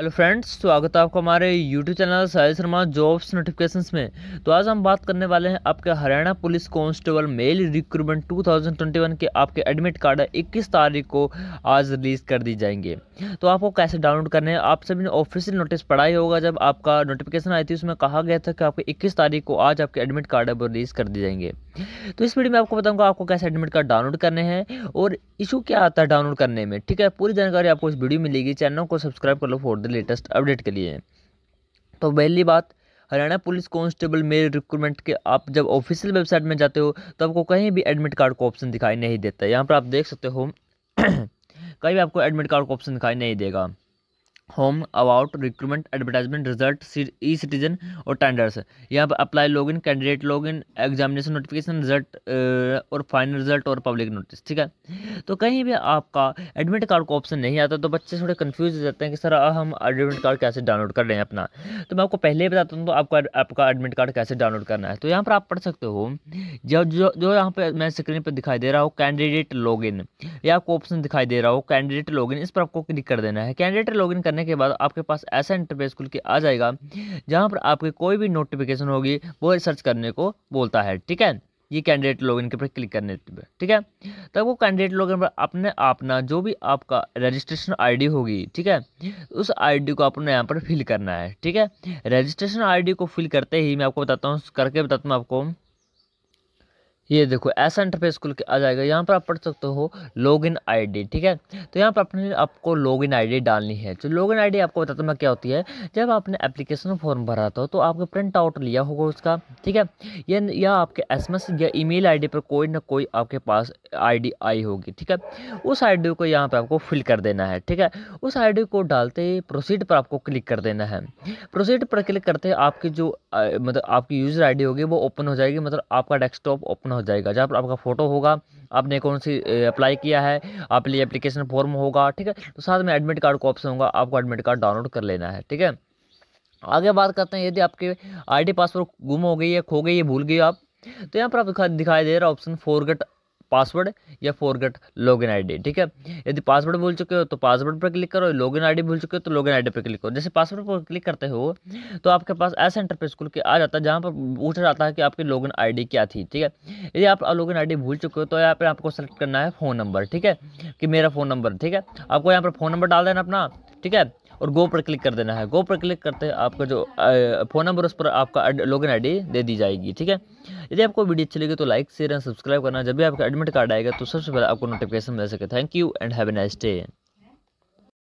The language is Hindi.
हेलो फ्रेंड्स स्वागत है आपका हमारे YouTube channel Sahil Sharma jobs notifications में तो आज हम बात करने वाले हैं आपके Haryana police constable male recruitment 2021 के आपके एडमिट कार्ड 21 तारीख को आज रिलीज़ कर दी जाएंगे तो आपको कैसे डाउनलोड करने हैं आप सभी ने ऑफिशियल नोटिस पढ़ा ही होगा जब आपका नोटिफिकेशन आई थी उसमें कहा गया था कि आपके इक्कीस तारीख को आज आपके एडमिट कार्ड है रिलीज़ कर दिए जाएंगे तो इस वीडियो में आपको बताऊंगा आपको कैसे एडमिट कार्ड डाउनलोड करने हैं और इशू क्या आता है डाउनलोड करने में ठीक है पूरी जानकारी आपको इस वीडियो मिलेगी चैनल को सब्सक्राइब कर लो फॉर द लेटेस्ट अपडेट के लिए तो पहली बात Haryana police constable male recruitment के आप जब ऑफिशियल वेबसाइट में जाते हो तो आपको कहीं भी एडमिट कार्ड का ऑप्शन दिखाई नहीं देता यहाँ पर आप देख सकते हो कहीं भी आपको एडमिट कार्ड का ऑप्शन दिखाई नहीं देगा home about recruitment advertisement result e citizen और टेंडर्स यहाँ पर apply log in candidate log in examination notification result और फाइनल रिजल्ट और पब्लिक नोटिस ठीक है तो कहीं भी आपका एडमिट कार्ड का ऑप्शन नहीं आता तो बच्चे थोड़े कन्फ्यूज हो जाते हैं कि सर हम एडमिट कार्ड कैसे डाउनलोड कर रहे हैं अपना तो मैं आपको पहले ही बताता हूँ तो आपका आपका एडमिट कार्ड कैसे डाउनलोड करना है तो यहाँ पर आप पढ़ सकते हो जो जो यहाँ पर मैं स्क्रीन पर दिखाई दे रहा हूँ कैंडिडेट लॉग इन या आपको ऑप्शन दिखाई दे रहा हो कैंडिडेट लॉग इन इस पर आपको क्लिक कर देना है कैंडिडेट लॉग इन करने के बाद आपके पास ऐसा इंटरफेस खुल के आ जाएगा जहाँ पर आपकी कोई भी नोटिफिकेशन होगी वो सर्च करने को बोलता है ठीक है ये कैंडिडेट लॉगिन के ऊपर क्लिक करने पर ठीक है तब तो वो कैंडिडेट लॉगिन पर अपने अपना जो भी आपका रजिस्ट्रेशन आईडी होगी ठीक है उस आईडी को आपने यहाँ पर फिल करना है ठीक है रजिस्ट्रेशन आईडी को फिल करते ही मैं आपको बताता हूँ करके बताता हूँ आपको ये देखो ऐसा इंटरफेस खुल के आ जाएगा यहाँ पर आप पढ़ सकते हो लॉगिन आईडी ठीक है तो यहाँ पर अपने आपको लॉगिन आईडी डालनी है जो लॉगिन आईडी आपको बताता हूँ मैं क्या होती है जब आपने एप्लीकेशन फॉर्म भरा था तो आपको प्रिंट आउट लिया होगा उसका ठीक है या, या आपके एस या ईमेल आईडी पर कोई ना कोई आपके पास आई आई होगी ठीक है उस आई को यहाँ पर आपको फिल कर देना है ठीक है उस आई को डालते ही प्रोसीड पर आपको क्लिक कर देना है प्रोसीड पर क्लिक करते आपकी जो मतलब आपकी यूज़र आई होगी वो ओपन हो जाएगी मतलब आपका डेस्कटॉप ओपन हो जाएगा जहाँ पर आपका फ़ोटो होगा आपने कौन सी अप्लाई किया है आपके लिए एप्लीकेशन फॉर्म होगा ठीक है तो साथ में एडमिट कार्ड का ऑप्शन होगा आपको एडमिट कार्ड डाउनलोड कर लेना है ठीक है आगे बात करते हैं यदि आपके आईडी पासवर्ड गुम हो गई है खो गई है भूल गई आप तो यहाँ पर आप दिखाई दे रहा ऑप्शन फॉरगेट पासवर्ड या इन लॉगिन आईडी ठीक है यदि पासवर्ड भूल चुके हो तो पासवर्ड पर क्लिक करो लॉगिन आईडी भूल चुके हो तो लॉगिन आईडी पर क्लिक करो जैसे पासवर्ड पर क्लिक करते हो तो आपके पास ऐसा इंटरफेस खुल के आ जाता है जहाँ पर पूछा जाता है कि आपकी लॉगिन आईडी क्या थी ठीक है यदि आप लॉग इन भूल चुके हो तो यहाँ पर आपको सेलेक्ट करना है फ़ोन नंबर ठीक है कि मेरा फ़ोन नंबर ठीक है आपको यहाँ पर फ़ोन नंबर डाल देना अपना ठीक है और गो पर क्लिक कर देना है गो पर क्लिक करते हैं आपका जो फ़ोन नंबर उस पर आपका लॉगिन आईडी दे दी जाएगी ठीक है यदि आपको वीडियो अच्छी लगी तो लाइक शेयर एंड सब्सक्राइब करना जब भी आपका एडमिट कार्ड आएगा तो सबसे पहले आपको नोटिफिकेशन मिल सके thank you and have a nice day